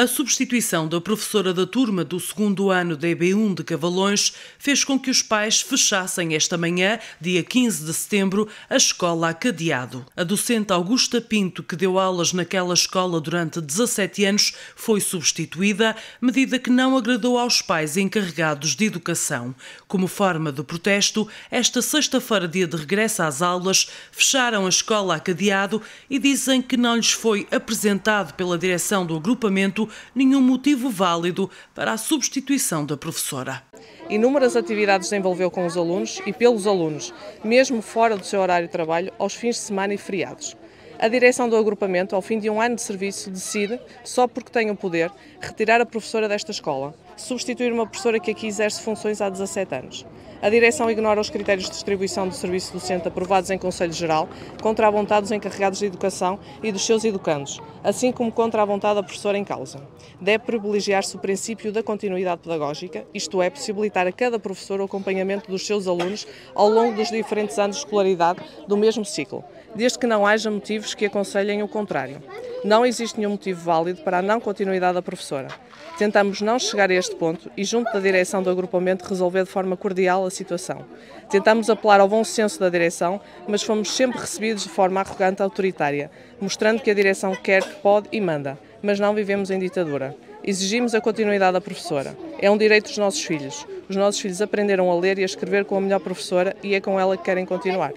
A substituição da professora da turma do segundo ano da EB1 de Cavalões fez com que os pais fechassem esta manhã, dia 15 de setembro, a escola a cadeado. A docente Augusta Pinto, que deu aulas naquela escola durante 17 anos, foi substituída, medida que não agradou aos pais encarregados de educação. Como forma de protesto, esta sexta-feira, dia de regresso às aulas, fecharam a escola a cadeado e dizem que não lhes foi apresentado pela direção do agrupamento nenhum motivo válido para a substituição da professora. Inúmeras atividades desenvolveu com os alunos e pelos alunos, mesmo fora do seu horário de trabalho, aos fins de semana e feriados. A direção do agrupamento, ao fim de um ano de serviço, decide, só porque tem o poder, retirar a professora desta escola substituir uma professora que aqui exerce funções há 17 anos. A direção ignora os critérios de distribuição do serviço docente aprovados em Conselho Geral, contra a vontade dos encarregados de educação e dos seus educandos, assim como contra a vontade da professora em causa. Deve privilegiar-se o princípio da continuidade pedagógica, isto é, possibilitar a cada professor o acompanhamento dos seus alunos ao longo dos diferentes anos de escolaridade do mesmo ciclo, desde que não haja motivos que aconselhem o contrário não existe nenhum motivo válido para a não continuidade da professora. Tentamos não chegar a este ponto e, junto da direção do agrupamento, resolver de forma cordial a situação. Tentamos apelar ao bom senso da direção, mas fomos sempre recebidos de forma arrogante e autoritária, mostrando que a direção quer, pode e manda, mas não vivemos em ditadura. Exigimos a continuidade da professora. É um direito dos nossos filhos. Os nossos filhos aprenderam a ler e a escrever com a melhor professora e é com ela que querem continuar.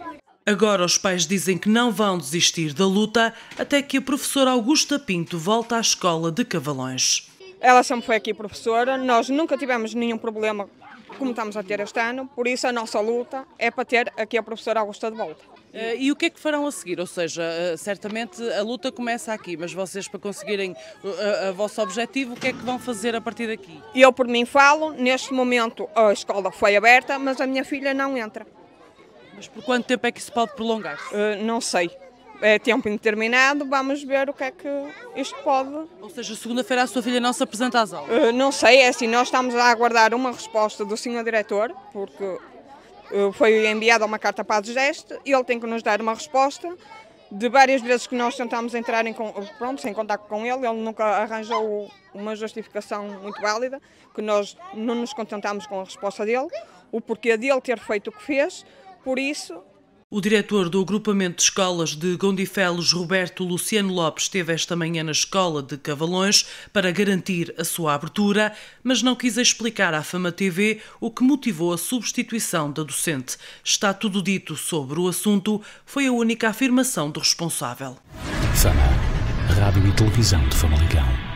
Agora os pais dizem que não vão desistir da luta até que a professora Augusta Pinto volta à escola de Cavalões. Ela sempre foi aqui professora, nós nunca tivemos nenhum problema como estamos a ter este ano, por isso a nossa luta é para ter aqui a professora Augusta de volta. Eh, e o que é que farão a seguir? Ou seja, eh, certamente a luta começa aqui, mas vocês para conseguirem o, eh, o vosso objetivo, o que é que vão fazer a partir daqui? Eu por mim falo, neste momento a escola foi aberta, mas a minha filha não entra. Mas por quanto tempo é que isso pode prolongar? Uh, ah, não sei. É tempo indeterminado, vamos ver o que é que isto pode. Ou seja, segunda-feira a sua filha não se apresenta às aulas? Uh, não sei, é assim, nós estamos a aguardar uma resposta do senhor diretor, porque uh, foi enviada uma carta para a gesto e ele tem que nos dar uma resposta. De várias vezes que nós tentámos entrar em, pronto, sem contato com ele, ele nunca arranjou uma justificação muito válida, que nós não nos contentámos com a resposta dele, o porquê dele ter feito o que fez, por isso, o diretor do Agrupamento de Escolas de Gondifelos, Roberto Luciano Lopes, esteve esta manhã na escola de Cavalões para garantir a sua abertura, mas não quis explicar à Fama TV o que motivou a substituição da docente. Está tudo dito sobre o assunto, foi a única afirmação do responsável. Fama, Rádio e Televisão de Famalicão.